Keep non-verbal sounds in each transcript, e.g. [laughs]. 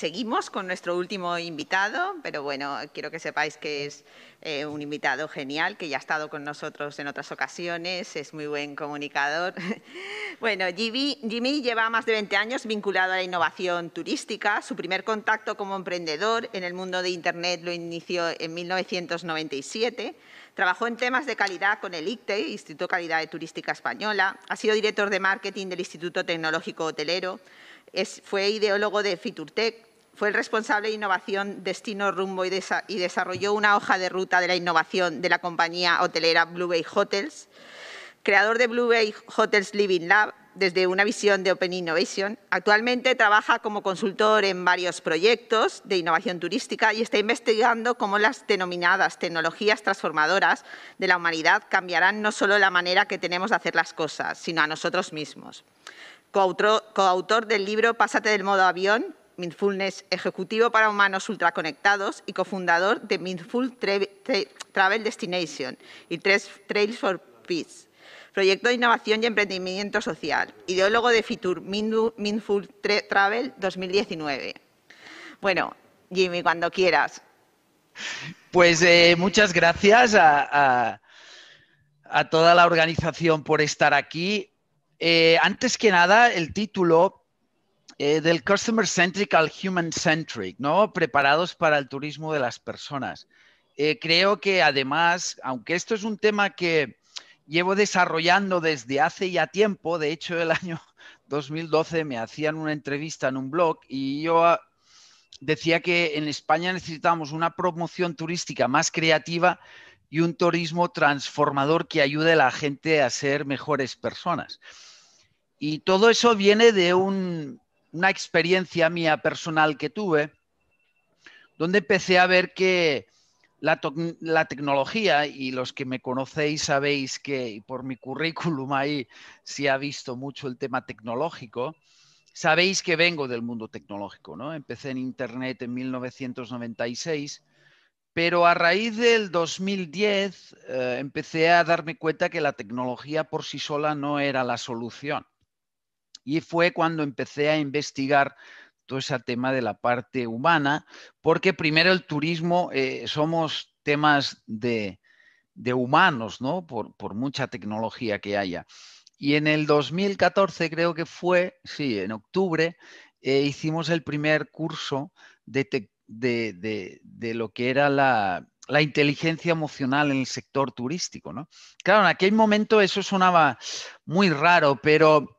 seguimos con nuestro último invitado, pero bueno, quiero que sepáis que es eh, un invitado genial, que ya ha estado con nosotros en otras ocasiones, es muy buen comunicador. [laughs] bueno, Jimmy, lleva más de 20 años vinculado a la innovación turística. Su primer contacto como emprendedor en el mundo de Internet lo inició en 1997. Trabajó en temas de calidad con el ICTE, Instituto Calidad de Turística Española. Ha sido director de marketing del Instituto Tecnológico Hotelero. Es, fue ideólogo de Fiturtec, fue el responsable de innovación, destino, rumbo y, y desarrolló una hoja de ruta de la innovación de la compañía hotelera Blue Bay Hotels, creador de Blue Bay Hotels Living Lab desde una visión de Open Innovation. Actualmente trabaja como consultor en varios proyectos de innovación turística y está investigando cómo las denominadas tecnologías transformadoras de la humanidad cambiarán no solo la manera que tenemos de hacer las cosas, sino a nosotros mismos. Coautor, coautor del libro Pásate del modo avión, Mindfulness, ejecutivo para humanos ultraconectados y cofundador de Mindful Travel Destination y Trails for Peace, proyecto de innovación y emprendimiento social, ideólogo de Fitur Mindful Travel 2019. Bueno, Jimmy, cuando quieras. Pues eh, muchas gracias a, toda la organización por estar aquí. Eh, antes que nada, el título eh, del customer centric al human centric, ¿no? Preparados para el turismo de las personas. Eh, creo que además, aunque esto es un tema que llevo desarrollando desde hace ya tiempo, de hecho el año 2012 [laughs] me hacían una entrevista en un blog y yo ah, decía que en España necesitamos una promoción turística más creativa y un turismo transformador que ayude a la gente a ser mejores personas. Y todo eso viene de un, una experiencia mía personal que tuve, donde empecé a ver que la, tecnología, y los que me conocéis sabéis que por mi currículum ahí se ha visto mucho el tema tecnológico, sabéis que vengo del mundo tecnológico, ¿no? Empecé en Internet en 1996. Pero a raíz del 2010 eh, empecé a darme cuenta que la tecnología por sí sola no era la solución. Y fue cuando empecé a investigar todo ese tema de la parte humana, porque primero el turismo eh, somos temas de, humanos, ¿no? Por, mucha tecnología que haya. Y en el 2014 creo que fue, sí, en octubre, eh, hicimos el primer curso de, lo que era la, la, inteligencia emocional en el sector turístico, ¿no? Claro, en aquel momento eso sonaba muy raro, pero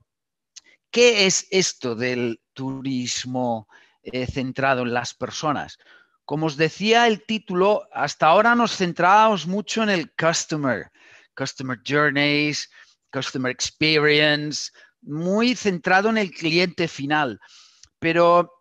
¿Qué es esto del turismo eh, centrado en las personas? Como os decía el título, hasta ahora nos centrábamos mucho en el customer, customer journeys, customer experience, muy centrado en el cliente final. Pero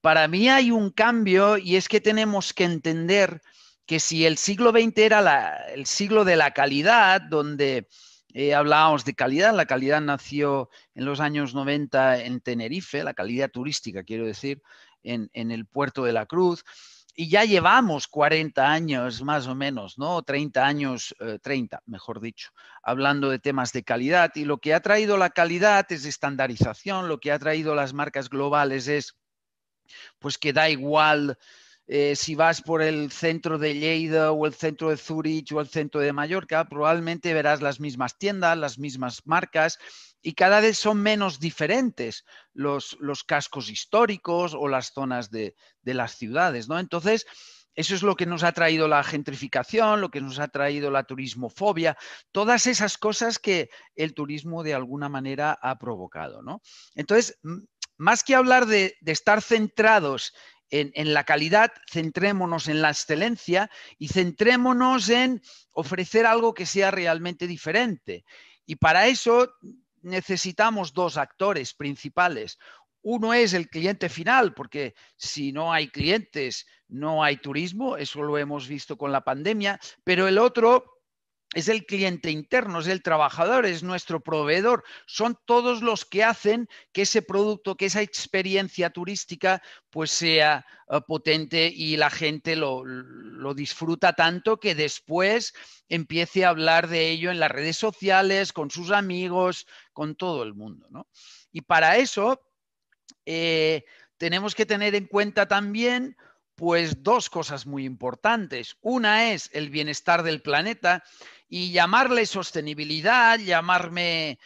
para mí hay un cambio y es que tenemos que entender que si el siglo XX era el siglo de la calidad, donde eh, hablábamos de calidad. La calidad nació en los años 90 en Tenerife, la calidad turística, quiero decir, en, el puerto de la Cruz. Y ya llevamos 40 años, más o menos, ¿no? 30 años, 30, eh, mejor dicho, hablando de temas de calidad. Y lo que ha traído la calidad es estandarización, lo que ha traído las marcas globales es, pues que da igual eh, si vas por el centro de Lleida o el centro de Zurich o el centro de Mallorca, probablemente verás las mismas tiendas, las mismas marcas y cada vez son menos diferentes los, los cascos históricos o las zonas de, las ciudades, ¿no? Entonces, eso es lo que nos ha traído la gentrificación, lo que nos ha traído la turismofobia, todas esas cosas que el turismo de alguna manera ha provocado, ¿no? Entonces, más que hablar de, de estar centrados en, la calidad, centrémonos en la excelencia y centrémonos en ofrecer algo que sea realmente diferente. Y para eso necesitamos dos actores principales. Uno es el cliente final, porque si no hay clientes, no hay turismo, eso lo hemos visto con la pandemia, pero el otro es el cliente interno, es el trabajador, es nuestro proveedor, son todos los que hacen que ese producto, que esa experiencia turística, pues sea eh, potente y la gente lo, disfruta tanto que después empiece a hablar de ello en las redes sociales, con sus amigos, con todo el mundo. Y para eso eh, tenemos que tener en cuenta también pues dos cosas muy importantes. Una es el bienestar del planeta y llamarle sostenibilidad, llamarle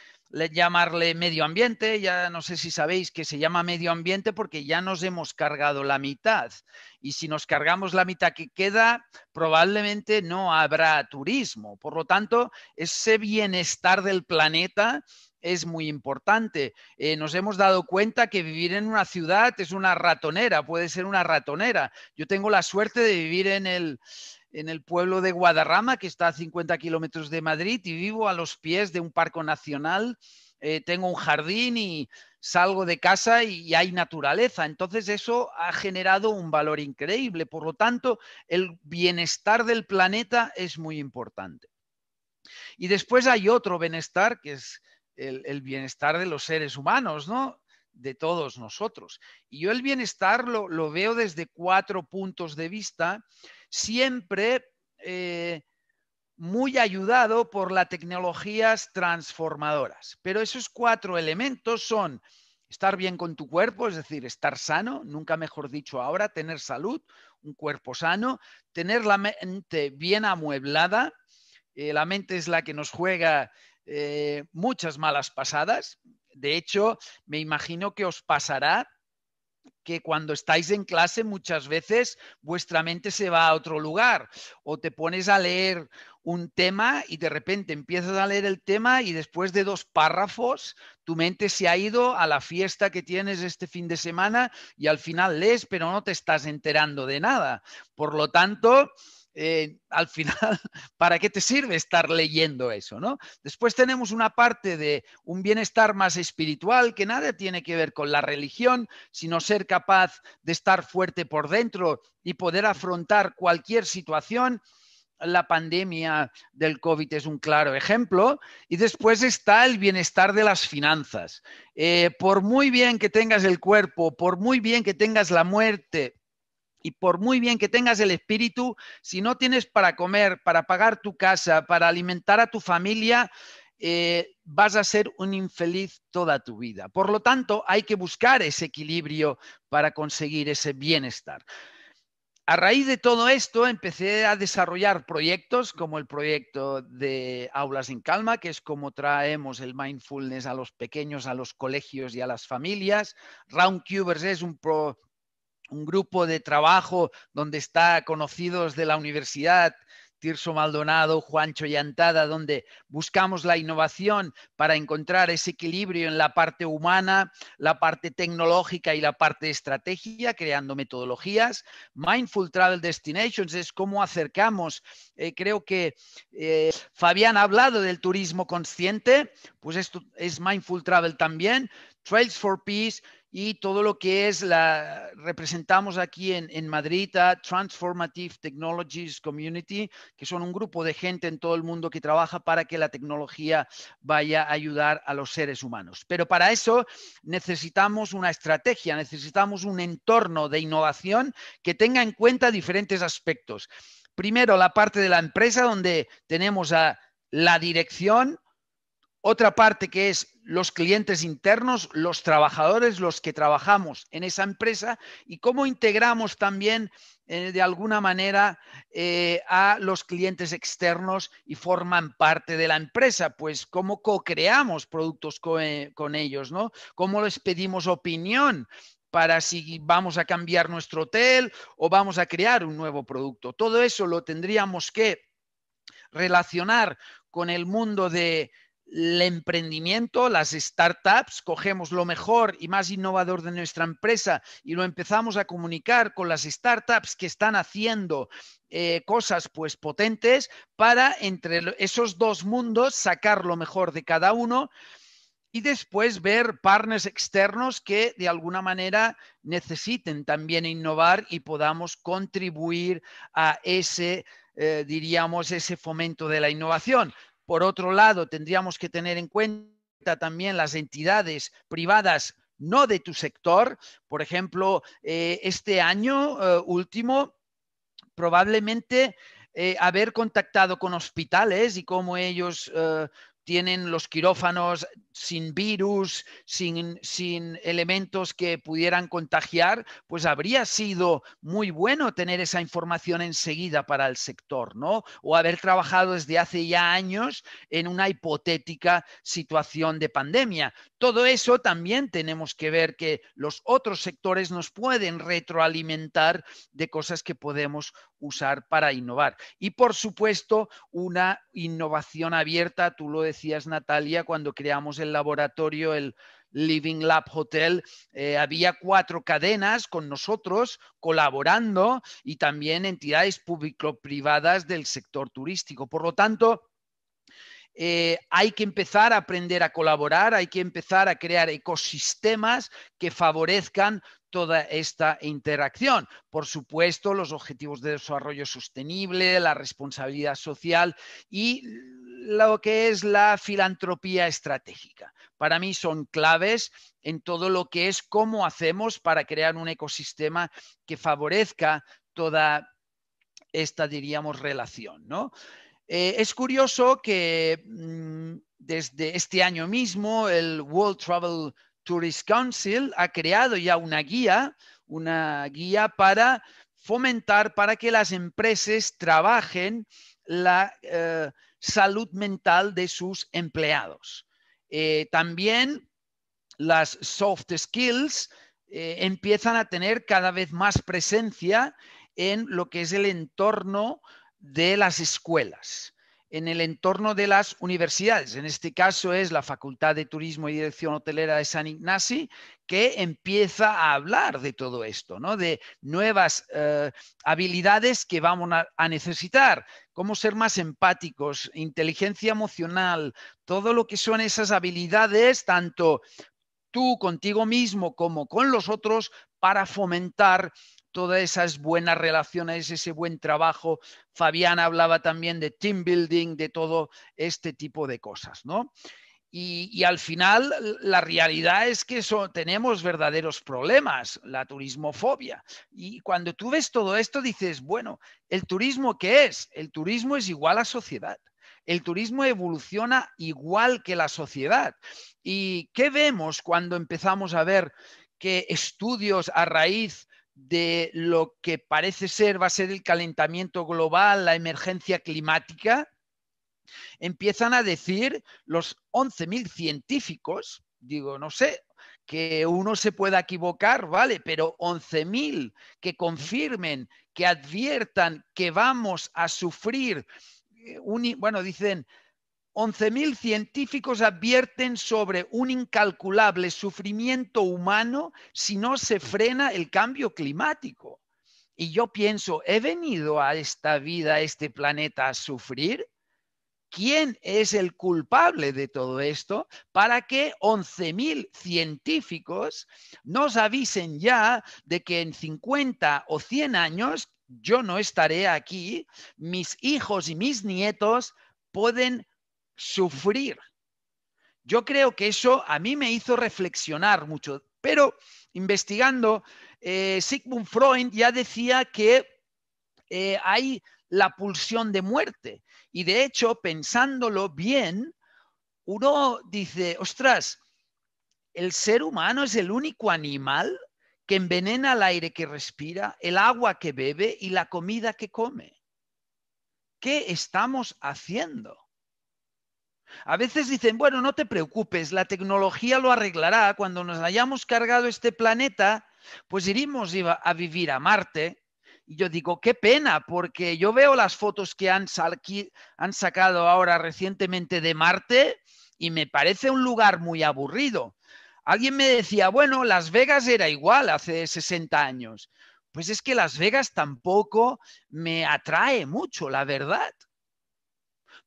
medio ambiente, ya no sé si sabéis que se llama medio ambiente porque ya nos hemos cargado la mitad y si nos cargamos la mitad que queda, probablemente no habrá turismo. Por lo tanto, ese bienestar del planeta es muy importante. Eh, nos hemos dado cuenta que vivir en una ciudad es una ratonera, puede ser una ratonera. Yo tengo la suerte de vivir en el, pueblo de Guadarrama, que está a 50 kilómetros de Madrid, y vivo a los pies de un parco nacional. Eh, tengo un jardín y salgo de casa y, hay naturaleza. Entonces eso ha generado un valor increíble. Por lo tanto, el bienestar del planeta es muy importante. Y después hay otro bienestar que es el, bienestar de los seres humanos, ¿no? De todos nosotros. Y yo el bienestar lo, veo desde cuatro puntos de vista, siempre eh, muy ayudado por las tecnologías transformadoras. Pero esos cuatro elementos son estar bien con tu cuerpo, es decir, estar sano, nunca mejor dicho ahora, tener salud, un cuerpo sano, tener la mente bien amueblada, eh, la mente es la que nos juega eh, muchas malas pasadas. De hecho, me imagino que os pasará que cuando estáis en clase muchas veces vuestra mente se va a otro lugar o te pones a leer un tema y de repente empiezas a leer el tema y después de dos párrafos tu mente se ha ido a la fiesta que tienes este fin de semana y al final lees pero no te estás enterando de nada. Por lo tanto, eh, al final, [laughs] ¿para qué te sirve estar leyendo eso? ¿no? Después tenemos una parte de un bienestar más espiritual que nada tiene que ver con la religión, sino ser capaz de estar fuerte por dentro y poder afrontar cualquier situación la pandemia del COVID es un claro ejemplo. Y después está el bienestar de las finanzas. Eh, por muy bien que tengas el cuerpo, por muy bien que tengas la muerte, y por muy bien que tengas el espíritu, si no tienes para comer, para pagar tu casa, para alimentar a tu familia, eh, vas a ser un infeliz toda tu vida. Por lo tanto, hay que buscar ese equilibrio para conseguir ese bienestar. A raíz de todo esto empecé a desarrollar proyectos como el proyecto de Aulas en Calma, que es como traemos el mindfulness a los pequeños, a los colegios y a las familias. Round Cubers es un pro un grupo de trabajo donde está conocidos de la universidad, Tirso Maldonado, Juancho Llantada, donde buscamos la innovación para encontrar ese equilibrio en la parte humana, la parte tecnológica y la parte estrategia, creando metodologías. Mindful Travel Destinations es cómo acercamos, eh, creo que eh, Fabián ha hablado del turismo consciente, pues esto es Mindful Travel también. Trails for Peace, y todo lo que es la, representamos aquí en, en Madrid a Transformative Technologies Community, que son un grupo de gente en todo el mundo que trabaja para que la tecnología vaya a ayudar a los seres humanos. Pero para eso necesitamos una estrategia, necesitamos un entorno de innovación que tenga en cuenta diferentes aspectos. Primero, la parte de la empresa donde tenemos a la dirección, otra parte que es los clientes internos, los trabajadores, los que trabajamos en esa empresa y cómo integramos también eh, de alguna manera eh, a los clientes externos y forman parte de la empresa, pues cómo co-creamos productos con ellos, ¿no? Cómo les pedimos opinión para si vamos a cambiar nuestro hotel o vamos a crear un nuevo producto. Todo eso lo tendríamos que relacionar con el mundo de el emprendimiento, las startups, cogemos lo mejor y más innovador de nuestra empresa y lo empezamos a comunicar con las startups que están haciendo eh, cosas pues potentes para entre esos dos mundos sacar lo mejor de cada uno y después ver partners externos que de alguna manera necesiten también innovar y podamos contribuir a ese eh, diríamos, ese fomento de la innovación. Por otro lado, tendríamos que tener en cuenta también las entidades privadas no de tu sector. Por ejemplo, eh, este año eh, último, probablemente eh, haber contactado con hospitales y cómo ellos tienen los quirófanos sin virus, sin, sin, elementos que pudieran contagiar, pues habría sido muy bueno tener esa información enseguida para el sector, ¿no? O haber trabajado desde hace ya años en una hipotética situación de pandemia. Todo eso también tenemos que ver que los otros sectores nos pueden retroalimentar de cosas que podemos usar para innovar. Y por supuesto, una innovación abierta, tú lo decías Natalia, cuando creamos el laboratorio, el Living Lab Hotel, eh, había cuatro cadenas con nosotros colaborando y también entidades público-privadas del sector turístico. Por lo tanto, eh, hay que empezar a aprender a colaborar, hay que empezar a crear ecosistemas que favorezcan toda esta interacción. Por supuesto, los objetivos de desarrollo sostenible, la responsabilidad social y lo que es la filantropía estratégica. Para mí son claves en todo lo que es cómo hacemos para crear un ecosistema que favorezca toda esta, diríamos, relación. ¿no? Eh, es curioso que mm, desde este año mismo el World Travel Tourist Council ha creado ya una guía, una guía para fomentar, para que las empresas trabajen la eh, salud mental de sus empleados. Eh, también las soft skills eh, empiezan a tener cada vez más presencia en lo que es el entorno de las escuelas en el entorno de las universidades. En este caso es la Facultad de Turismo y Dirección Hotelera de San Ignacio, que empieza a hablar de todo esto, ¿no? de nuevas eh, habilidades que vamos a, necesitar, cómo ser más empáticos, inteligencia emocional, todo lo que son esas habilidades, tanto tú contigo mismo como con los otros, para fomentar todas esas buenas relaciones, ese buen trabajo. Fabián hablaba también de team building, de todo este tipo de cosas, ¿no? Y, al final, la realidad es que tenemos verdaderos problemas, la turismofobia. Y cuando tú ves todo esto, dices, bueno, ¿el turismo qué es? El turismo es igual a sociedad. El turismo evoluciona igual que la sociedad. ¿Y qué vemos cuando empezamos a ver que estudios a raíz de lo que parece ser va a ser el calentamiento global, la emergencia climática, empiezan a decir los 11.000 científicos, digo, no sé, que uno se pueda equivocar, vale, pero 11.000 que confirmen, que adviertan que vamos a sufrir, eh, bueno, dicen 11.000 científicos advierten sobre un incalculable sufrimiento humano si no se frena el cambio climático. Y yo pienso, ¿he venido a esta vida, a este planeta, a sufrir? ¿Quién es el culpable de todo esto para que 11.000 científicos nos avisen ya de que en 50 o 100 años yo no estaré aquí, mis hijos y mis nietos pueden sufrir. Yo creo que eso a mí me hizo reflexionar mucho, pero investigando, eh, Sigmund Freud ya decía que eh, hay la pulsión de muerte. Y de hecho, pensándolo bien, uno dice, ostras, el ser humano es el único animal que envenena el aire que respira, el agua que bebe y la comida que come. ¿Qué estamos haciendo? A veces dicen, bueno, no te preocupes, la tecnología lo arreglará, cuando nos hayamos cargado este planeta, pues iremos a vivir a Marte. Y yo digo, qué pena, porque yo veo las fotos que han, han sacado ahora recientemente de Marte y me parece un lugar muy aburrido. Alguien me decía, bueno, Las Vegas era igual hace 60 años. Pues es que Las Vegas tampoco me atrae mucho, la verdad.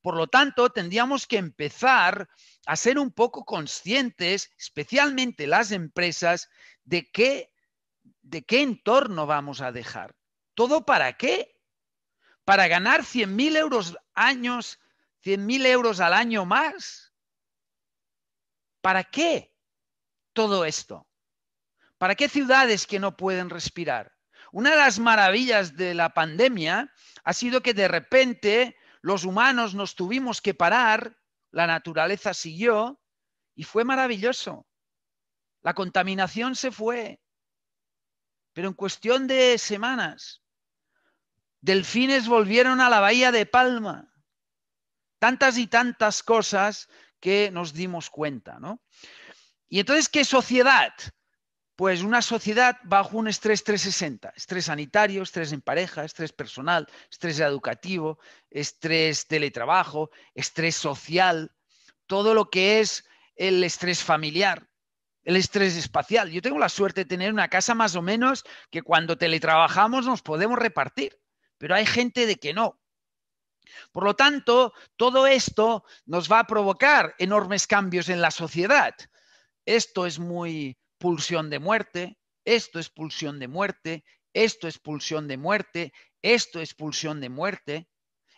Por lo tanto, tendríamos que empezar a ser un poco conscientes, especialmente las empresas, de qué, de qué entorno vamos a dejar. ¿Todo para qué? ¿Para ganar 100.000 euros años, 100.000 euros al año más? ¿Para qué todo esto? ¿Para qué ciudades que no pueden respirar? Una de las maravillas de la pandemia ha sido que de repente los humanos nos tuvimos que parar, la naturaleza siguió y fue maravilloso. La contaminación se fue. Pero en cuestión de semanas, delfines volvieron a la bahía de Palma. Tantas y tantas cosas que nos dimos cuenta, ¿no? Y entonces, ¿qué sociedad? Pues una sociedad bajo un estrés 360, estrés sanitario, estrés en pareja, estrés personal, estrés educativo, estrés teletrabajo, estrés social, todo lo que es el estrés familiar, el estrés espacial. Yo tengo la suerte de tener una casa más o menos que cuando teletrabajamos nos podemos repartir, pero hay gente de que no. Por lo tanto, todo esto nos va a provocar enormes cambios en la sociedad. Esto es muy pulsión de muerte, esto es pulsión de muerte, esto es pulsión de muerte, esto es pulsión de muerte.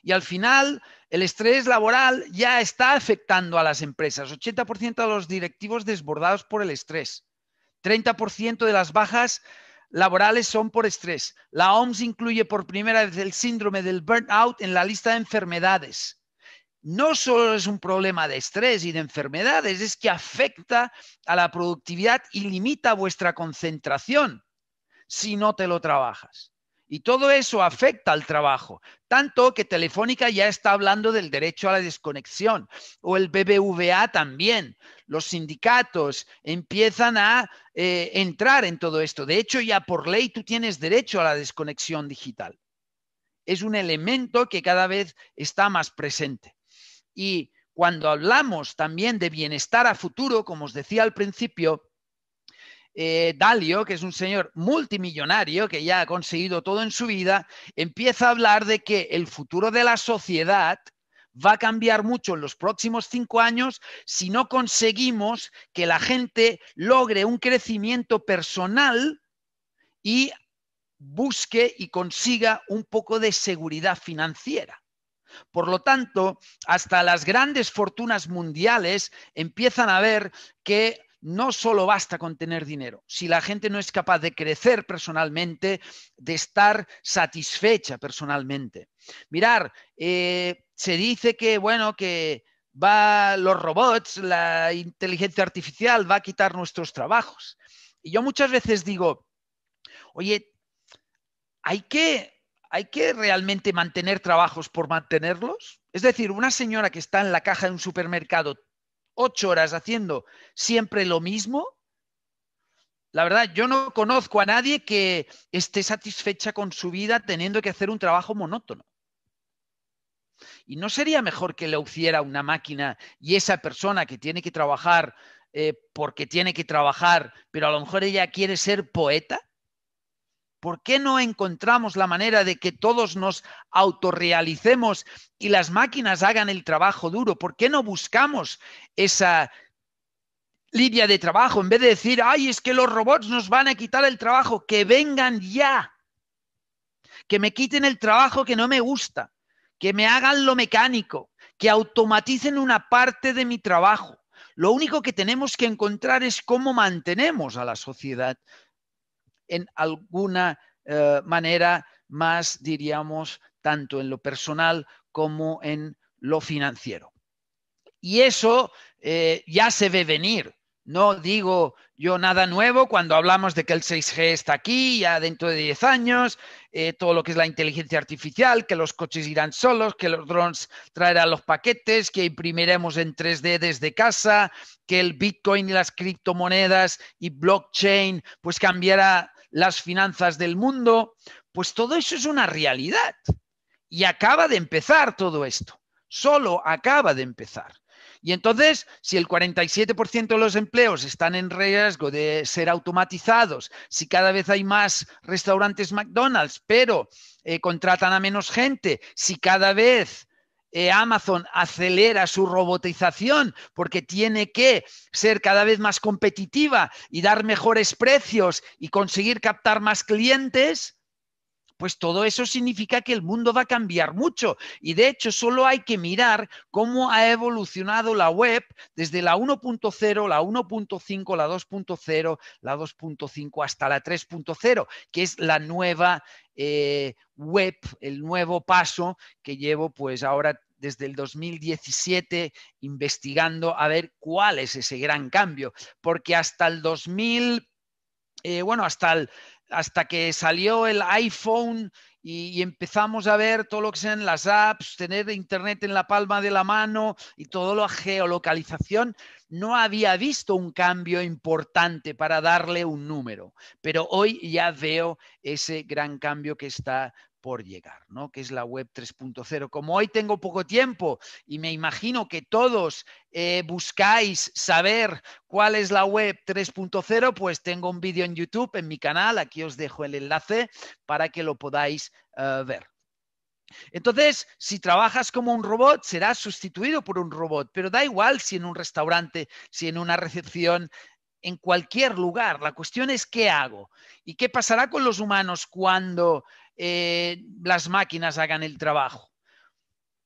Y al final, el estrés laboral ya está afectando a las empresas. 80% de los directivos desbordados por el estrés. 30% de las bajas laborales son por estrés. La OMS incluye por primera vez el síndrome del burnout en la lista de enfermedades no solo es un problema de estrés y de enfermedades, es que afecta a la productividad y limita vuestra concentración si no te lo trabajas. Y todo eso afecta al trabajo, tanto que Telefónica ya está hablando del derecho a la desconexión, o el BBVA también. Los sindicatos empiezan a eh, entrar en todo esto. De hecho, ya por ley tú tienes derecho a la desconexión digital. Es un elemento que cada vez está más presente. Y cuando hablamos también de bienestar a futuro, como os decía al principio, eh, Dalio, que es un señor multimillonario que ya ha conseguido todo en su vida, empieza a hablar de que el futuro de la sociedad va a cambiar mucho en los próximos cinco años si no conseguimos que la gente logre un crecimiento personal y busque y consiga un poco de seguridad financiera. Por lo tanto, hasta las grandes fortunas mundiales empiezan a ver que no solo basta con tener dinero, si la gente no es capaz de crecer personalmente, de estar satisfecha personalmente. Mirar, eh, se dice que, bueno, que va los robots, la inteligencia artificial va a quitar nuestros trabajos. Y yo muchas veces digo, oye, hay que ¿hay que realmente mantener trabajos por mantenerlos? Es decir, una señora que está en la caja de un supermercado ocho horas haciendo siempre lo mismo, la verdad, yo no conozco a nadie que esté satisfecha con su vida teniendo que hacer un trabajo monótono. ¿Y no sería mejor que le hiciera una máquina y esa persona que tiene que trabajar eh, porque tiene que trabajar, pero a lo mejor ella quiere ser poeta? ¿Por qué no encontramos la manera de que todos nos autorrealicemos y las máquinas hagan el trabajo duro? ¿Por qué no buscamos esa línea de trabajo en vez de decir, ay, es que los robots nos van a quitar el trabajo, que vengan ya, que me quiten el trabajo que no me gusta, que me hagan lo mecánico, que automaticen una parte de mi trabajo. Lo único que tenemos que encontrar es cómo mantenemos a la sociedad en alguna eh, manera más, diríamos, tanto en lo personal como en lo financiero. Y eso eh, ya se ve venir. No digo yo nada nuevo cuando hablamos de que el 6G está aquí, ya dentro de 10 años, eh, todo lo que es la inteligencia artificial, que los coches irán solos, que los drones traerán los paquetes, que imprimiremos en 3D desde casa, que el Bitcoin y las criptomonedas y blockchain pues cambiará las finanzas del mundo, pues todo eso es una realidad. Y acaba de empezar todo esto. Solo acaba de empezar. Y entonces, si el 47% de los empleos están en riesgo de ser automatizados, si cada vez hay más restaurantes McDonald's, pero eh, contratan a menos gente, si cada vez eh, Amazon acelera su robotización porque tiene que ser cada vez más competitiva y dar mejores precios y conseguir captar más clientes, pues todo eso significa que el mundo va a cambiar mucho y de hecho solo hay que mirar cómo ha evolucionado la web desde la 1.0, la 1.5, la 2.0, la 2.5 hasta la 3.0, que es la nueva eh, web, el nuevo paso que llevo pues ahora desde el 2017 investigando a ver cuál es ese gran cambio, porque hasta el 2000, eh, bueno, hasta el hasta que salió el iPhone y, empezamos a ver todo lo que sean las apps, tener Internet en la palma de la mano y toda la geolocalización, no había visto un cambio importante para darle un número, pero hoy ya veo ese gran cambio que está por llegar, ¿no? que es la web 3.0. Como hoy tengo poco tiempo y me imagino que todos eh, buscáis saber cuál es la web 3.0, pues tengo un vídeo en YouTube, en mi canal, aquí os dejo el enlace para que lo podáis eh, ver. Entonces, si trabajas como un robot, serás sustituido por un robot, pero da igual si en un restaurante, si en una recepción, en cualquier lugar. La cuestión es qué hago y qué pasará con los humanos cuando eh, las máquinas hagan el trabajo.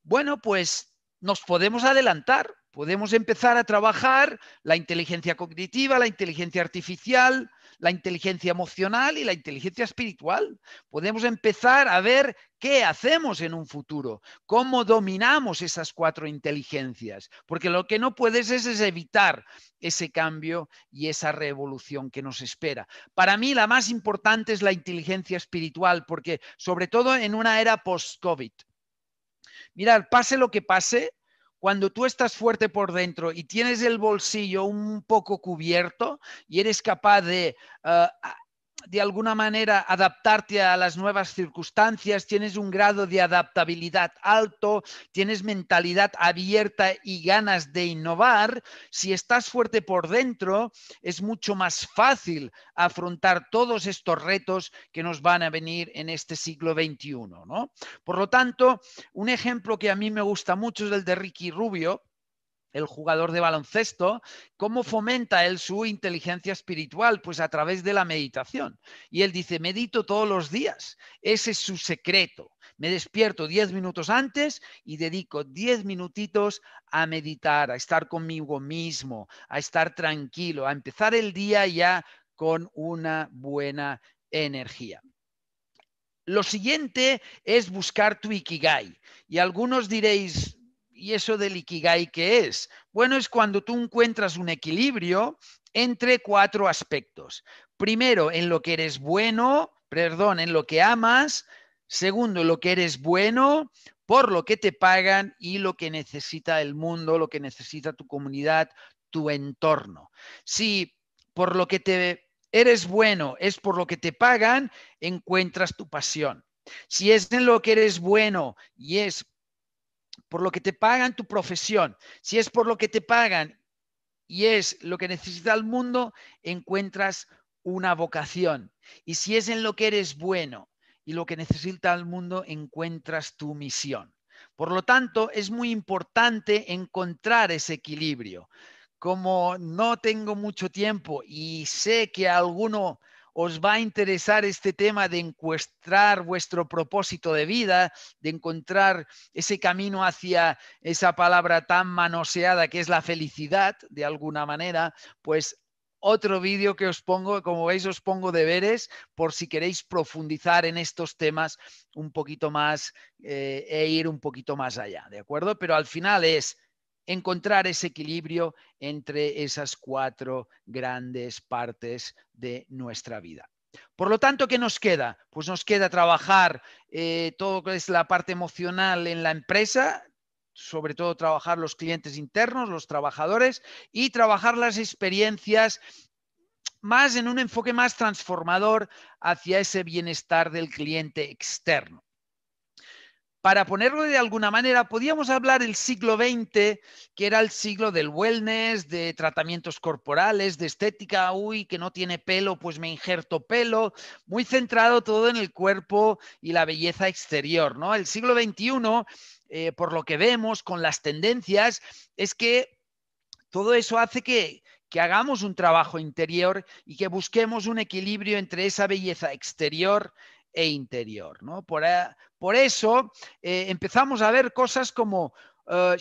Bueno, pues nos podemos adelantar, podemos empezar a trabajar la inteligencia cognitiva, la inteligencia artificial, la inteligencia emocional y la inteligencia espiritual. Podemos empezar a ver qué hacemos en un futuro, cómo dominamos esas cuatro inteligencias, porque lo que no puedes es, evitar ese cambio y esa revolución que nos espera. Para mí la más importante es la inteligencia espiritual, porque sobre todo en una era post-COVID. Mirad, pase lo que pase, cuando tú estás fuerte por dentro y tienes el bolsillo un poco cubierto y eres capaz de ah, de alguna manera adaptarte a las nuevas circunstancias, tienes un grado de adaptabilidad alto, tienes mentalidad abierta y ganas de innovar, si estás fuerte por dentro, es mucho más fácil afrontar todos estos retos que nos van a venir en este siglo XXI. ¿no? Por lo tanto, un ejemplo que a mí me gusta mucho es el de Ricky Rubio, el jugador de baloncesto, ¿cómo fomenta él su inteligencia espiritual? Pues a través de la meditación. Y él dice, medito todos los días. Ese es su secreto. Me despierto 10 minutos antes y dedico diez minutitos a meditar, a estar conmigo mismo, a estar tranquilo, a empezar el día ya con una buena energía. Lo siguiente es buscar tu ikigai. Y algunos diréis, ¿Y eso del Ikigai qué es? Bueno, es cuando tú encuentras un equilibrio entre cuatro aspectos. Primero, en lo que eres bueno, perdón, en lo que amas. Segundo, lo que eres bueno, por lo que te pagan y lo que necesita el mundo, lo que necesita tu comunidad, tu entorno. Si por lo que te eres bueno es por lo que te pagan, encuentras tu pasión. Si es en lo que eres bueno y es por lo que te pagan tu profesión, si es por lo que te pagan y es lo que necesita el mundo, encuentras una vocación. Y si es en lo que eres bueno y lo que necesita el mundo, encuentras tu misión. Por lo tanto, es muy importante encontrar ese equilibrio. Como no tengo mucho tiempo y sé que alguno os va a interesar este tema de encuestar vuestro propósito de vida, de encontrar ese camino hacia esa palabra tan manoseada que es la felicidad, de alguna manera, pues otro vídeo que os pongo, como veis os pongo deberes por si queréis profundizar en estos temas un poquito más eh, e ir un poquito más allá, ¿de acuerdo? Pero al final es encontrar ese equilibrio entre esas cuatro grandes partes de nuestra vida. Por lo tanto, ¿qué nos queda? Pues nos queda trabajar eh, todo lo que es la parte emocional en la empresa, sobre todo trabajar los clientes internos, los trabajadores y trabajar las experiencias más en un enfoque más transformador hacia ese bienestar del cliente externo para ponerlo de alguna manera, podíamos hablar el siglo XX, que era el siglo del wellness, de tratamientos corporales, de estética, uy, que no tiene pelo, pues me injerto pelo, muy centrado todo en el cuerpo y la belleza exterior, ¿no? El siglo XXI, eh, por lo que vemos con las tendencias, es que todo eso hace que, que hagamos un trabajo interior y que busquemos un equilibrio entre esa belleza exterior e interior. ¿no? Por, eso eh, empezamos a ver cosas como si eh,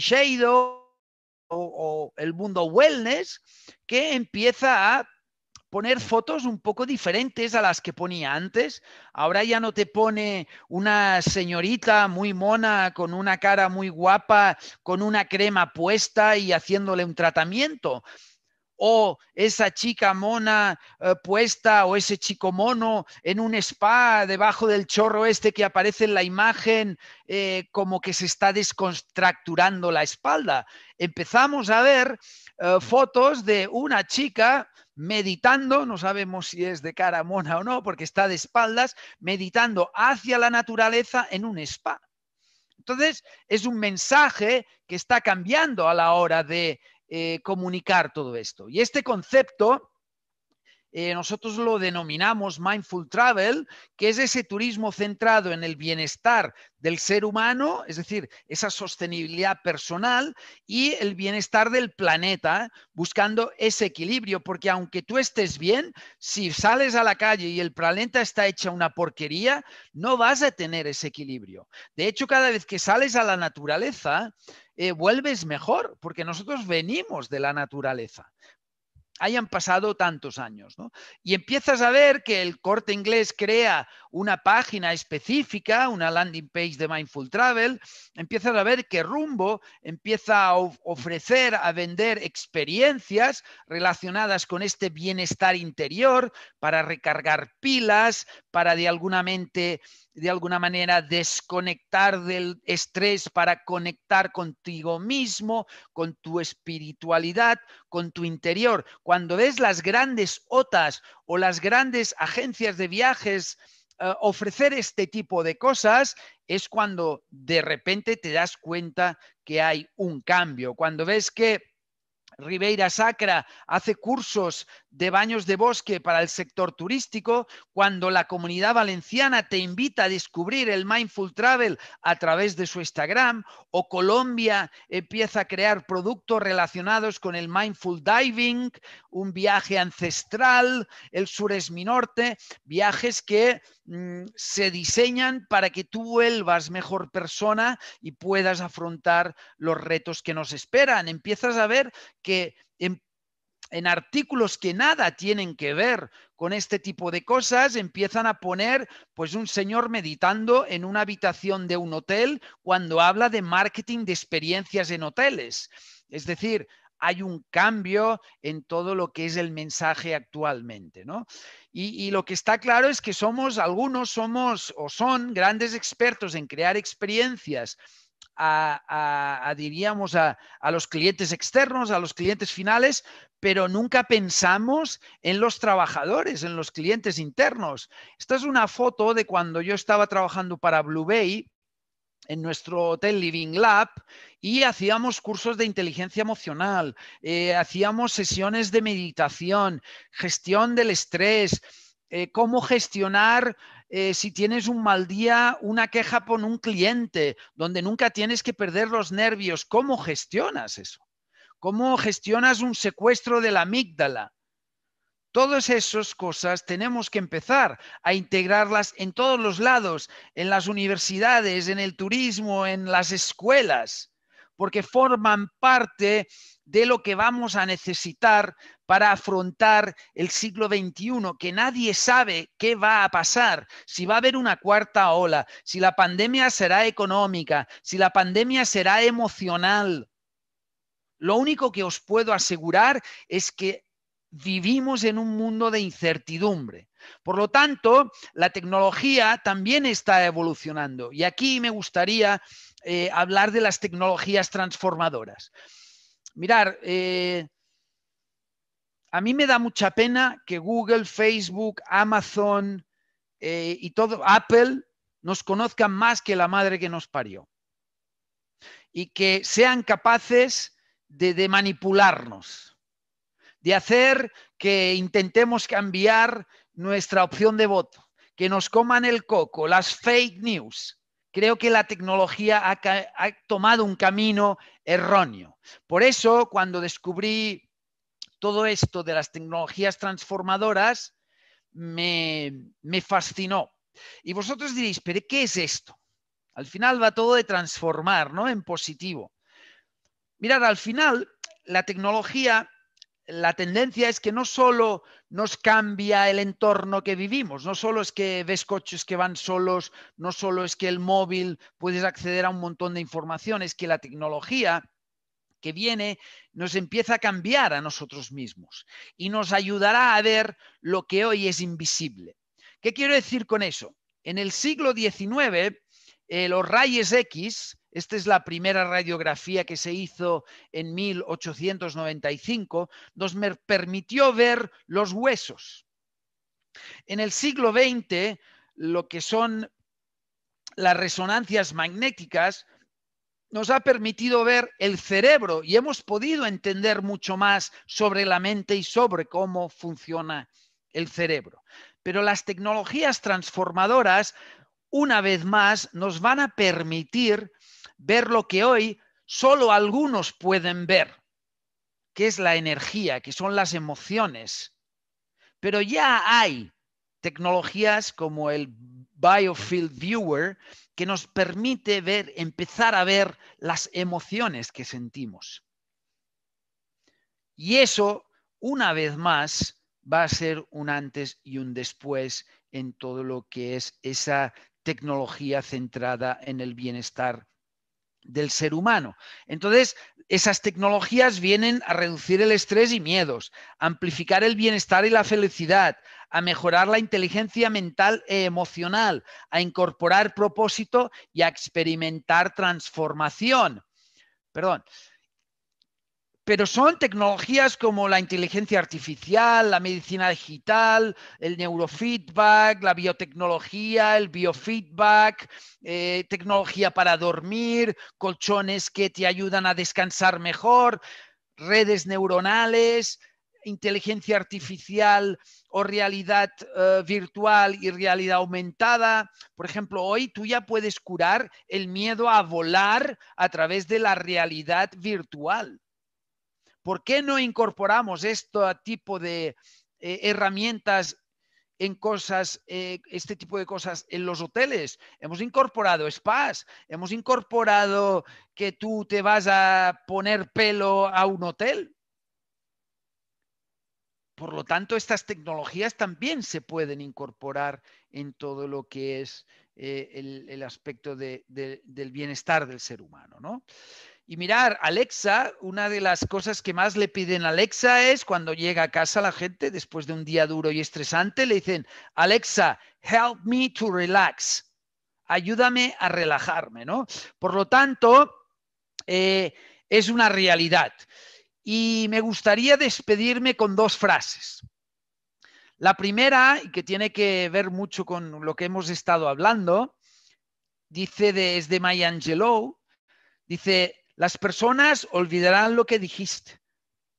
Shiseido o el mundo wellness que empieza a poner fotos un poco diferentes a las que ponía antes. Ahora ya no te pone una señorita muy mona, con una cara muy guapa, con una crema puesta y haciéndole un tratamiento o oh, esa chica mona eh, puesta o ese chico mono en un spa debajo del chorro este que aparece en la imagen eh, como que se está descontracturando la espalda. Empezamos a ver eh, fotos de una chica meditando, no sabemos si es de cara mona o no, porque está de espaldas, meditando hacia la naturaleza en un spa. Entonces, es un mensaje que está cambiando a la hora de eh, comunicar todo esto. Y este concepto eh, nosotros lo denominamos mindful travel, que es ese turismo centrado en el bienestar del ser humano, es decir, esa sostenibilidad personal y el bienestar del planeta, buscando ese equilibrio, porque aunque tú estés bien, si sales a la calle y el planeta está hecha una porquería, no vas a tener ese equilibrio. De hecho, cada vez que sales a la naturaleza, eh, vuelves mejor, porque nosotros venimos de la naturaleza hayan pasado tantos años. ¿no? Y empiezas a ver que el corte inglés crea una página específica, una landing page de Mindful Travel, empiezas a ver que Rumbo empieza a ofrecer, a vender experiencias relacionadas con este bienestar interior para recargar pilas, para de alguna, mente, de alguna manera desconectar del estrés para conectar contigo mismo, con tu espiritualidad, con tu interior. Cuando ves las grandes otas o las grandes agencias de viajes, eh, ofrecer este tipo de cosas es cuando de repente te das cuenta que hay un cambio, cuando ves que Ribeira Sacra hace cursos de baños de bosque para el sector turístico, cuando la comunidad valenciana te invita a descubrir el mindful travel a través de su Instagram, o Colombia empieza a crear productos relacionados con el mindful diving, un viaje ancestral, el sur es mi norte, viajes que mm, se diseñan para que tú vuelvas mejor persona y puedas afrontar los retos que nos esperan. Empiezas a ver que en en artículos que nada tienen que ver con este tipo de cosas, empiezan a poner pues un señor meditando en una habitación de un hotel cuando habla de marketing de experiencias en hoteles. Es decir, hay un cambio en todo lo que es el mensaje actualmente, ¿no? Y, y, lo que está claro es que somos, algunos somos o son grandes expertos en crear experiencias a, diríamos, a, los clientes externos, a los clientes finales, pero nunca pensamos en los trabajadores, en los clientes internos. Esta es una foto de cuando yo estaba trabajando para Blue Bay, en nuestro hotel Living Lab y hacíamos cursos de inteligencia emocional, eh, hacíamos sesiones de meditación, gestión del estrés, eh, cómo gestionar eh, si tienes un mal día, una queja por un cliente, donde nunca tienes que perder los nervios, ¿cómo gestionas eso? ¿Cómo gestionas un secuestro de la amígdala? Todas esas cosas tenemos que empezar a integrarlas en todos los lados, en las universidades, en el turismo, en las escuelas porque forman parte de lo que vamos a necesitar para afrontar el siglo XXI, que nadie sabe qué va a pasar, si va a haber una cuarta ola, si la pandemia será económica, si la pandemia será emocional. Lo único que os puedo asegurar es que vivimos en un mundo de incertidumbre. Por lo tanto, la tecnología también está evolucionando. Y aquí me gustaría eh, hablar de las tecnologías transformadoras. Mirar, eh, a mí me da mucha pena que Google, Facebook, Amazon eh, y todo, Apple, nos conozcan más que la madre que nos parió. Y que sean capaces de manipularnos, de hacer que intentemos cambiar nuestra opción de voto, que nos coman el coco, las fake news, creo que la tecnología ha, tomado un camino erróneo. Por eso, cuando descubrí todo esto de las tecnologías transformadoras, me, me fascinó. Y vosotros diréis, pero ¿qué es esto? Al final va todo de transformar, ¿no? En positivo. Mirad, al final la tecnología la tendencia es que no solo nos cambia el entorno que vivimos, no solo es que ves coches que van solos, no solo es que el móvil puedes acceder a un montón de información, es que la tecnología que viene nos empieza a cambiar a nosotros mismos y nos ayudará a ver lo que hoy es invisible. ¿Qué quiero decir con eso? En el siglo XIX, eh, los rayos X, esta es la primera radiografía que se hizo en 1895, nos permitió ver los huesos. En el siglo XX, lo que son las resonancias magnéticas nos ha permitido ver el cerebro y hemos podido entender mucho más sobre la mente y sobre cómo funciona el cerebro. Pero las tecnologías transformadoras, una vez más, nos van a permitir ver lo que hoy solo algunos pueden ver, que es la energía, que son las emociones. Pero ya hay tecnologías como el Biofield Viewer que nos permite ver, empezar a ver las emociones que sentimos. Y eso, una vez más, va a ser un antes y un después en todo lo que es esa tecnología centrada en el bienestar del ser humano. Entonces, esas tecnologías vienen a reducir el estrés y miedos, a amplificar el bienestar y la felicidad, a mejorar la inteligencia mental e emocional, a incorporar propósito y a experimentar transformación. Perdón pero son tecnologías como la inteligencia artificial, la medicina digital, el neurofeedback, la biotecnología, el biofeedback, eh, tecnología para dormir, colchones que te ayudan a descansar mejor, redes neuronales, inteligencia artificial o realidad eh, virtual y realidad aumentada. Por ejemplo, hoy tú ya puedes curar el miedo a volar a través de la realidad virtual. ¿Por qué no incorporamos este tipo de eh, herramientas en cosas, eh, este tipo de cosas en los hoteles. Hemos incorporado spas, hemos incorporado que tú te vas a poner pelo a un hotel. Por lo tanto, estas tecnologías también se pueden incorporar en todo lo que es eh, el, aspecto del bienestar del ser humano. ¿no? Y mirar, Alexa, una de las cosas que más le piden a Alexa es cuando llega a casa la gente después de un día duro y estresante, le dicen, Alexa, help me to relax. Ayúdame a relajarme, ¿no? Por lo tanto, eh, es una realidad. Y me gustaría despedirme con dos frases. La primera, que tiene que ver mucho con lo que hemos estado hablando, dice de, es de Maya dice, las personas olvidarán lo que dijiste,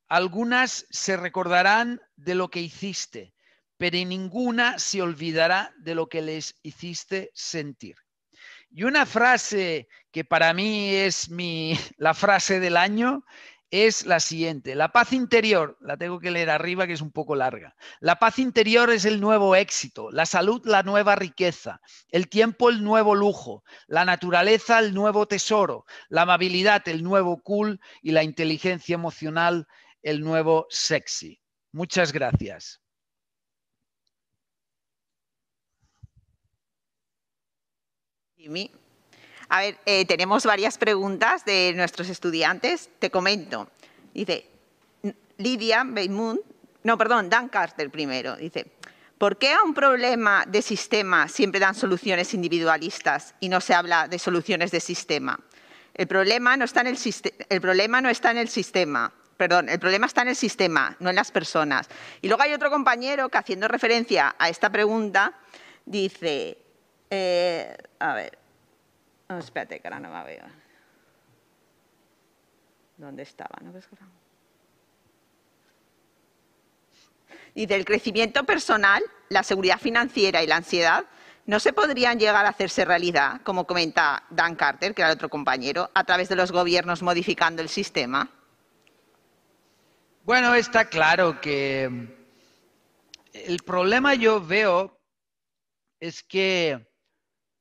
algunas se recordarán de lo que hiciste, pero ninguna se olvidará de lo que les hiciste sentir. Y una frase que para mí es mi, [laughs] la frase del año es la siguiente. La paz interior, la tengo que leer arriba que es un poco larga. La paz interior es el nuevo éxito, la salud la nueva riqueza, el tiempo el nuevo lujo, la naturaleza el nuevo tesoro, la amabilidad el nuevo cool y la inteligencia emocional el nuevo sexy. Muchas gracias. A ver, eh, tenemos varias preguntas de nuestros estudiantes. Te comento. Dice, Lidia Beimun, no, perdón, Dan Carter primero. Dice, ¿por qué a un problema de sistema siempre dan soluciones individualistas y no se habla de soluciones de sistema? El problema no está en el, problema no está en el sistema. Perdón, el problema está en el sistema, no en las personas. Y luego hay otro compañero que haciendo referencia a esta pregunta dice, eh, a ver, espérate, que ahora no me veo. ¿Dónde estaba? ¿No ves? Y del crecimiento personal, la seguridad financiera y la ansiedad no se podrían llegar a hacerse realidad, como comenta Dan Carter, que era el otro compañero, a través de los gobiernos modificando el sistema. Bueno, está claro que el problema yo veo es que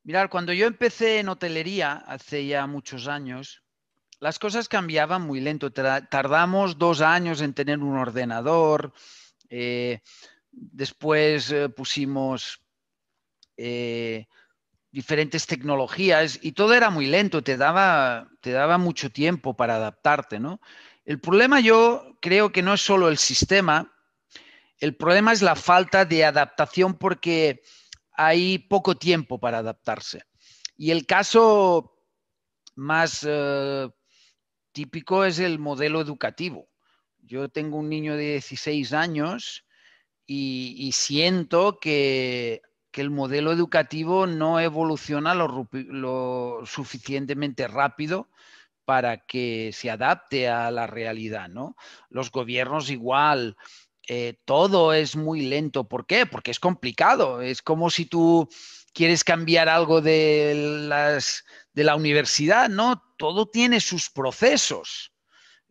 Mirar, cuando yo empecé en hotelería hace ya muchos años, las cosas cambiaban muy lento. Tardamos dos años en tener un ordenador. Eh, después eh, pusimos eh, diferentes tecnologías y todo era muy lento. Te daba, te daba mucho tiempo para adaptarte, ¿no? El problema yo creo que no es solo el sistema. El problema es la falta de adaptación porque hay poco tiempo para adaptarse. Y el caso más eh, típico es el modelo educativo. Yo tengo un niño de 16 años y, siento que, el modelo educativo no evoluciona lo, lo, suficientemente rápido para que se adapte a la realidad, ¿no? Los gobiernos igual, eh, todo es muy lento. ¿Por qué? Porque es complicado. Es como si tú quieres cambiar algo de, la universidad, ¿no? Todo tiene sus procesos.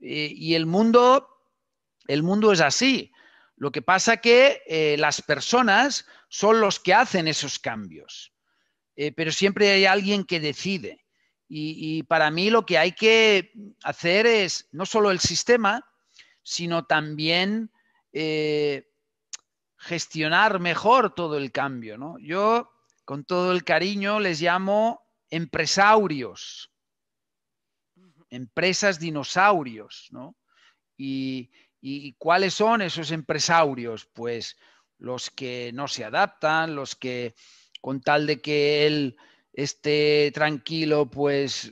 Eh, y el mundo, el mundo es así. Lo que pasa que eh, las personas son los que hacen esos cambios. pero siempre hay alguien que decide. y, para mí lo que hay que hacer es no solo el sistema, sino también eh, gestionar mejor todo el cambio. ¿no? Yo, con todo el cariño, les llamo empresarios, empresas dinosaurios. ¿no? Y, ¿Y cuáles son esos empresarios? Pues los que no se adaptan, los que con tal de que él esté tranquilo, pues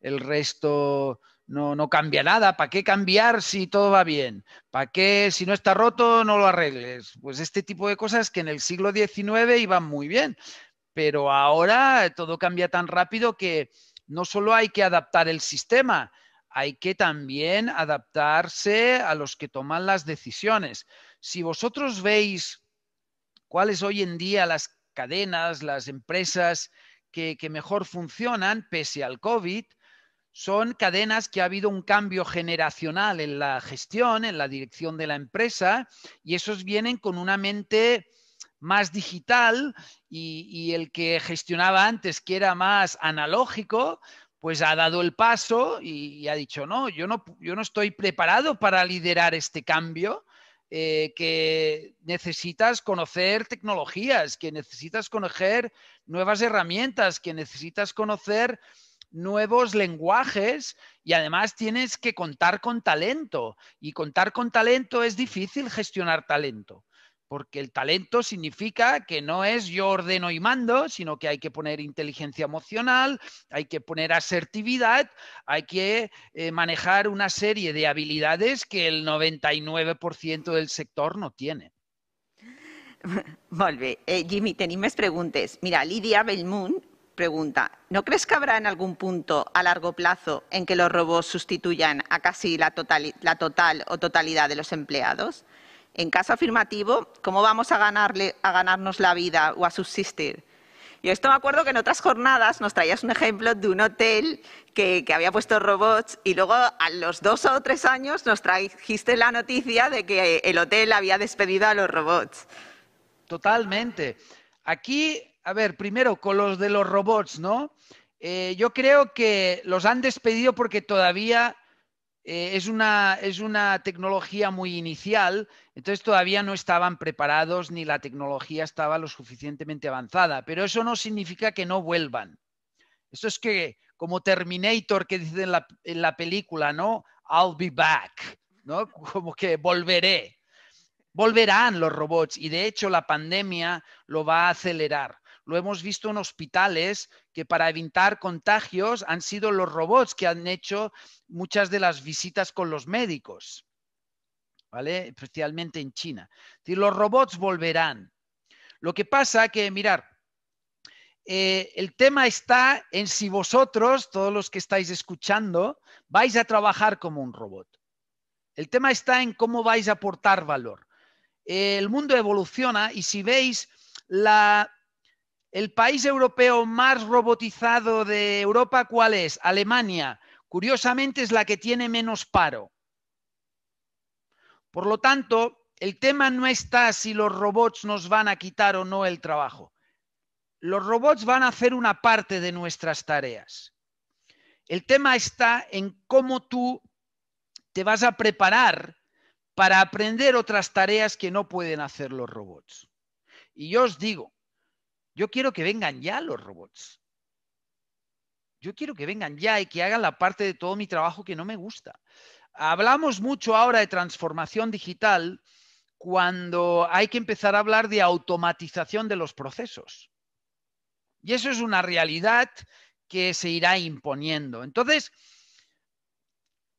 el resto no, no cambia nada. ¿Para qué cambiar si todo va bien? ¿Para qué si no está roto no lo arregles? Pues este tipo de cosas que en el siglo XIX iban muy bien, pero ahora todo cambia tan rápido que no solo hay que adaptar el sistema, hay que también adaptarse a los que toman las decisiones. Si vosotros veis cuáles hoy en día las cadenas, las empresas que, que mejor funcionan pese al COVID, son cadenas que ha habido un cambio generacional en la gestión, en la dirección de la empresa, y esos vienen con una mente más digital y, el que gestionaba antes, que era más analógico, pues ha dado el paso y, ha dicho, no yo, no, yo no estoy preparado para liderar este cambio. Eh, que necesitas conocer tecnologías, que necesitas conocer nuevas herramientas, que necesitas conocer nuevos lenguajes y además tienes que contar con talento. Y contar con talento es difícil gestionar talento, porque el talento significa que no es yo ordeno y mando, sino que hay que poner inteligencia emocional, hay que poner asertividad, hay que eh, manejar una serie de habilidades que el 99% del sector no tiene. [laughs] volve eh, Jimmy, tenim preguntas. Mira, Lidia Belmún pregunta, ¿no crees que habrá en algún punto a largo plazo en que los robots sustituyan a casi la total, o totalidad de los empleados? En caso afirmativo, ¿cómo vamos a, ganarnos la vida o a subsistir? Y esto me acuerdo que en otras jornadas nos traías un ejemplo de un hotel que, había puesto robots y luego a los dos o tres años nos trajiste la noticia de que el hotel había despedido a los robots. Totalmente. Aquí a ver, primero con los de los robots, ¿no? Eh, yo creo que los han despedido porque todavía eh, es, una, es una tecnología muy inicial, entonces todavía no estaban preparados ni la tecnología estaba lo suficientemente avanzada, pero eso no significa que no vuelvan. Eso es que, como Terminator que dice en la película, ¿no? I'll be back, ¿no? [laughs] Como que volveré. Volverán los robots y de hecho la pandemia lo va a acelerar lo hemos visto en hospitales que para evitar contagios han sido los robots que han hecho muchas de las visitas con los médicos, ¿vale? Especialmente en China. los robots volverán. Lo que pasa es que, mirar, eh, el tema está en si vosotros, todos los que estáis escuchando, vais a trabajar como un robot. El tema está en cómo vais a aportar valor. el mundo evoluciona y si veis la el país europeo más robotizado de Europa, ¿cuál es? Alemania. Curiosamente es la que tiene menos paro. Por lo tanto, el tema no está si los robots nos van a quitar o no el trabajo. Los robots van a hacer una parte de nuestras tareas. El tema está en cómo tú te vas a preparar para aprender otras tareas que no pueden hacer los robots. Y yo os digo, yo quiero que vengan ya los robots. Yo quiero que vengan ya y que hagan la parte de todo mi trabajo que no me gusta. Hablamos mucho ahora de transformación digital cuando hay que empezar a hablar de automatización de los procesos. Y eso es una realidad que se irá imponiendo. Entonces,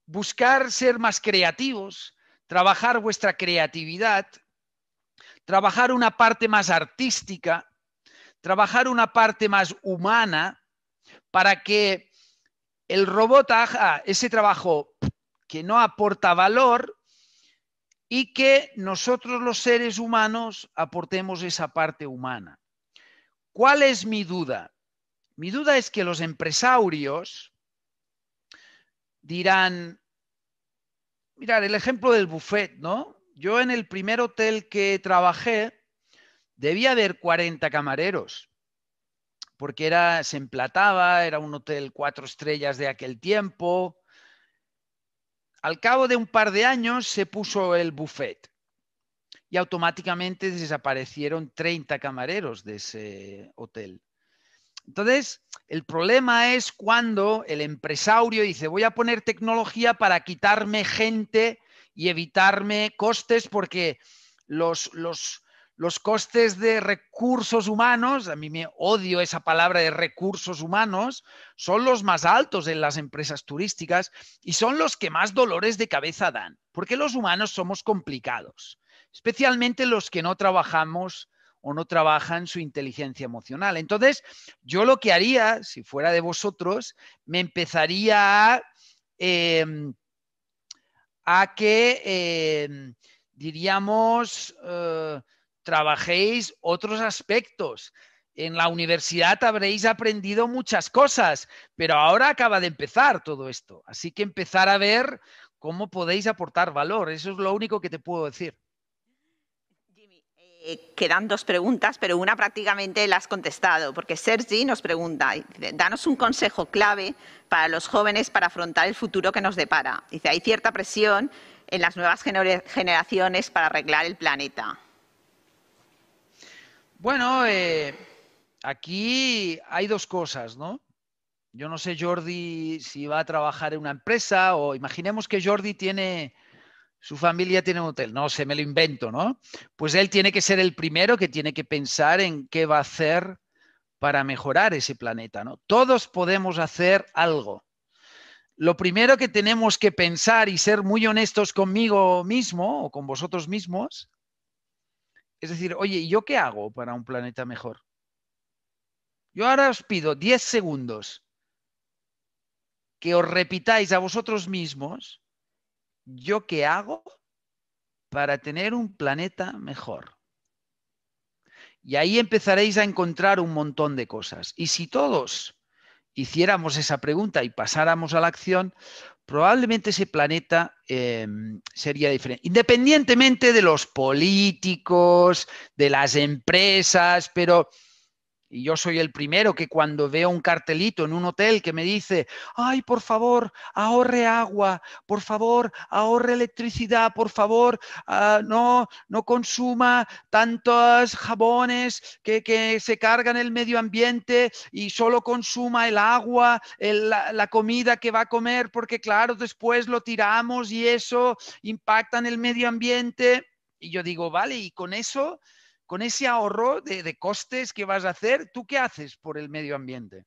buscar ser más creativos, trabajar vuestra creatividad, trabajar una parte más artística, trabajar una parte más humana para que el robot haga ese trabajo que no aporta valor y que nosotros los seres humanos aportemos esa parte humana. ¿Cuál es mi duda? Mi duda es que los empresarios dirán, Mirad, el ejemplo del buffet, ¿no? Yo en el primer hotel que trabajé, Debía haber 40 camareros, porque era, se emplataba, era un hotel cuatro estrellas de aquel tiempo. Al cabo de un par de años se puso el buffet y automáticamente desaparecieron 30 camareros de ese hotel. Entonces, el problema es cuando el empresario dice, voy a poner tecnología para quitarme gente y evitarme costes porque los, los, los costes de recursos humanos, a mí me odio esa palabra de recursos humanos, son los más altos en las empresas turísticas y son los que más dolores de cabeza dan, porque los humanos somos complicados, especialmente los que no trabajamos o no trabajan su inteligencia emocional. Entonces, yo lo que haría, si fuera de vosotros, me empezaría a, em, que, em, diríamos, eh, trabajéis otros aspectos. En la universidad habréis aprendido muchas cosas, pero ahora acaba de empezar todo esto. Así que empezar a ver cómo podéis aportar valor. Eso es lo único que te puedo decir. Jimmy, eh, quedan dos preguntas, pero una prácticamente la has contestado, porque Sergi nos pregunta, danos un consejo clave para los jóvenes para afrontar el futuro que nos depara. Dice, hay cierta presión en las nuevas generaciones para arreglar el planeta. Bueno, eh, aquí hay dos cosas, ¿no? Yo no sé, Jordi, si va a trabajar en una empresa o imaginemos que Jordi tiene, su familia tiene un hotel, no sé, me lo invento, ¿no? Pues él tiene que ser el primero que tiene que pensar en qué va a hacer para mejorar ese planeta, ¿no? Todos podemos hacer algo. Lo primero que tenemos que pensar y ser muy honestos conmigo mismo o con vosotros mismos es decir, oye, yo qué hago para un planeta mejor? Yo ahora os pido 10 segundos que os repitáis a vosotros mismos, ¿yo qué hago para tener un planeta mejor? Y ahí empezaréis a encontrar un montón de cosas. Y si todos hiciéramos esa pregunta y pasáramos a la acción, probablemente ese planeta em, sería diferente. Independientemente de los políticos, de las empresas, pero y yo soy el primero que cuando veo un cartelito en un hotel que me dice, ay, por favor, ahorre agua, por favor, ahorre electricidad, por favor, ah, no, no consuma tantos jabones que, que, se cargan el medio ambiente y solo consuma el agua, la, la, comida que va a comer, porque claro, después lo tiramos y eso impacta en el medio ambiente. Y yo digo, vale, y con eso con ese ahorro de, costes que vas a hacer, ¿tú qué haces por el medio ambiente?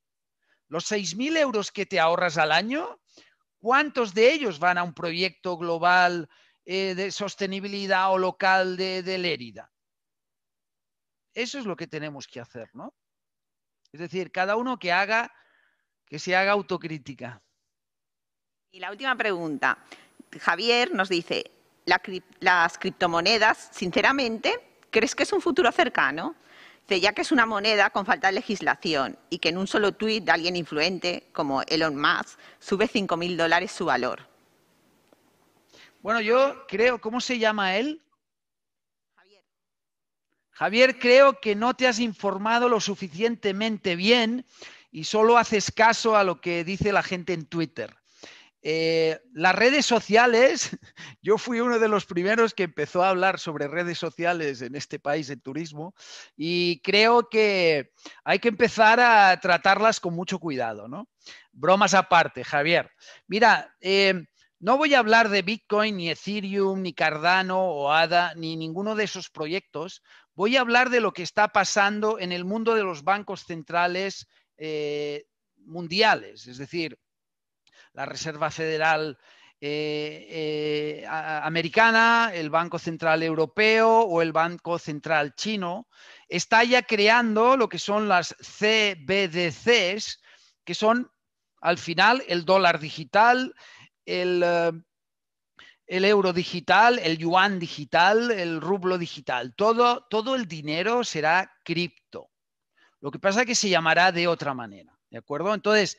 Los 6.000 euros que te ahorras al año, ¿cuántos de ellos van a un proyecto global eh, de sostenibilidad o local de, Lérida? Eso es lo que tenemos que hacer, ¿no? Es decir, cada uno que haga, que se haga autocrítica. Y la última pregunta. Javier nos dice, las criptomonedas, sinceramente, ¿Crees que es un futuro cercano? ya que es una moneda con falta de legislación y que en un solo tuit de alguien influente como Elon Musk sube 5.000 dólares su valor. Bueno, yo creo, ¿cómo se llama él? Javier. Javier, creo que no te has informado lo suficientemente bien y solo haces caso a lo que dice la gente en Twitter. Eh, las redes sociales, [laughs] yo fui uno de los primeros que empezó a hablar sobre redes sociales en este país de turismo y creo que hay que empezar a tratarlas con mucho cuidado, ¿no? Bromas aparte, Javier. Mira, em, no voy a hablar de Bitcoin, ni Ethereum, ni Cardano o ADA, ni ninguno de esos proyectos. Voy a hablar de lo que está pasando en el mundo de los bancos centrales eh, mundiales, es decir, la Reserva Federal eh, eh, americana, el Banco Central Europeo o el Banco Central Chino, está ya creando lo que son las CBDCs, que son al final el dólar digital, eh, el, euro digital, el yuan digital, el rublo digital. Todo, todo el dinero será cripto. Lo que pasa es que se llamará de otra manera. ¿De acuerdo? Entonces,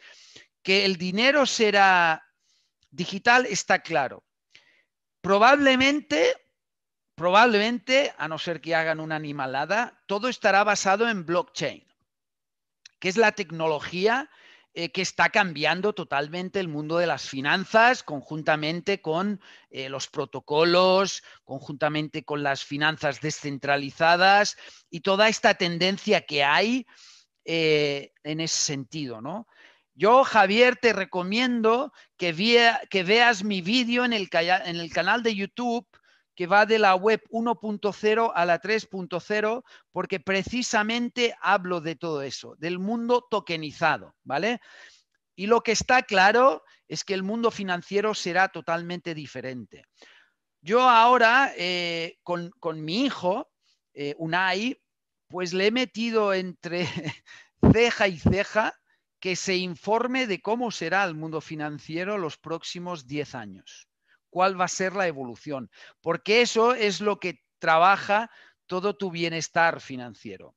que el dinero será digital está claro. Probablemente, probablemente, a no ser que hagan una animalada, todo estará basado en blockchain, que es la tecnología eh, que está cambiando totalmente el mundo de las finanzas, conjuntamente con eh, los protocolos, conjuntamente con las finanzas descentralizadas y toda esta tendencia que hay eh, en ese sentido, ¿no? Yo, Javier, te recomiendo que, veas mi vídeo en el, canal de YouTube que va de la web 1.0 a la 3.0, porque precisamente hablo de todo eso, del mundo tokenizado, ¿vale? Y lo que está claro es que el mundo financiero será totalmente diferente. Yo ahora, eh, con, mi hijo, eh, Unai, pues le he metido entre [laughs] ceja y ceja que se informe de cómo será el mundo financiero los próximos 10 años, cuál va a ser la evolución, porque eso es lo que trabaja todo tu bienestar financiero.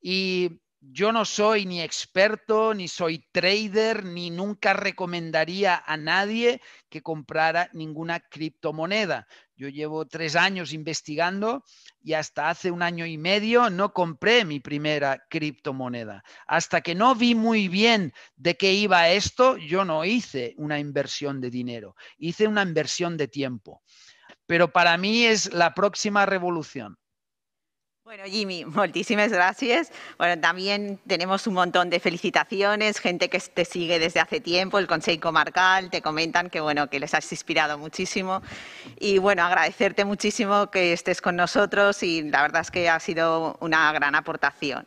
Y yo no soy ni experto, ni soy trader, ni nunca recomendaría a nadie que comprara ninguna criptomoneda. Yo llevo tres años investigando y hasta hace un año y medio no compré mi primera criptomoneda. Hasta que no vi muy bien de qué iba esto, yo no hice una inversión de dinero, hice una inversión de tiempo. Pero para mí es la próxima revolución. Bueno, Jimmy, [laughs] muchísimas gracias. Bueno, también tenemos un montón de felicitaciones, gente que te sigue desde hace tiempo, el Consejo Comarcal, te comentan que bueno, que les has inspirado muchísimo. Y bueno, agradecerte muchísimo que estés con nosotros y la verdad es que ha sido una gran aportación.